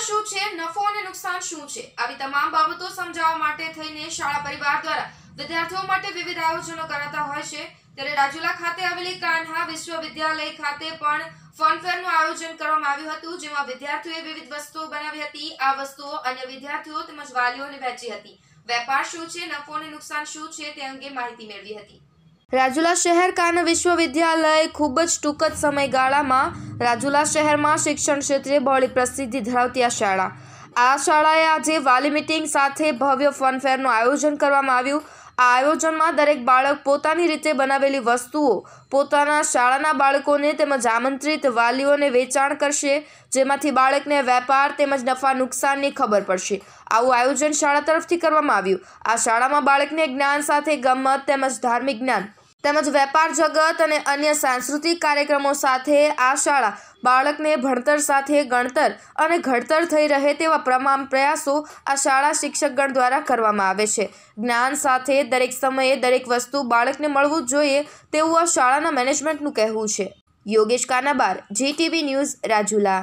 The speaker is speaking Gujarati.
યોજના શું છે નફો અને નુકસાન શું છે આવી તમામ બાબતો સમજાવવા માટે થઈને શાળા પરિવાર દ્વારા વિદ્યાર્થીઓ માટે વિવિધ આયોજનો કરાતા હોય છે ત્યારે રાજુલા ખાતે આવેલી કાન્હા વિશ્વવિદ્યાલય ખાતે પણ ફનફેરનું આયોજન કરવામાં આવ્યું હતું જેમાં વિદ્યાર્થીઓએ વિવિધ વસ્તુઓ બનાવી હતી આ વસ્તુઓ અન્ય વિદ્યાર્થીઓ તેમજ વાલીઓને વહેંચી હતી વેપાર શું છે નફો અને નુકસાન શું છે તે અંગે માહિતી મેળવી હતી રાજુલા શહેર કાન વિશ્વવિદ્યાલય ખૂબ જ ટૂંક જ સમયગાળામાં રાજુલા શહેરમાં શિક્ષણ ક્ષેત્રે બહોળી પ્રસિદ્ધિ ધરાવતી આ શાળા આ શાળાએ આજે વાલી મિટિંગ સાથે ભવ્ય ફનફેરનું આયોજન કરવામાં આવ્યું આ આયોજનમાં દરેક બાળક પોતાની રીતે બનાવેલી વસ્તુઓ પોતાના શાળાના બાળકોને તેમજ આમંત્રિત વાલીઓને વેચાણ કરશે જેમાંથી બાળકને વેપાર તેમજ નફા નુકસાનની ખબર પડશે આવું આયોજન શાળા તરફથી કરવામાં આવ્યું આ શાળામાં બાળકને જ્ઞાન સાથે ગમત તેમજ ધાર્મિક જ્ઞાન તેમજ વેપાર જગત અને અન્ય સાંસ્કૃતિક કાર્યક્રમો સાથે આ શાળા બાળકને ભણતર સાથે ગણતર અને ઘડતર થઈ રહે તેવા પ્રમાણ પ્રયાસો આ શાળા શિક્ષકગણ દ્વારા કરવામાં આવે છે જ્ઞાન સાથે દરેક સમયે દરેક વસ્તુ બાળકને મળવું જોઈએ તેવું આ શાળાના મેનેજમેન્ટનું કહેવું છે યોગેશ કાનાબાર જીટીવી ન્યૂઝ રાજુલા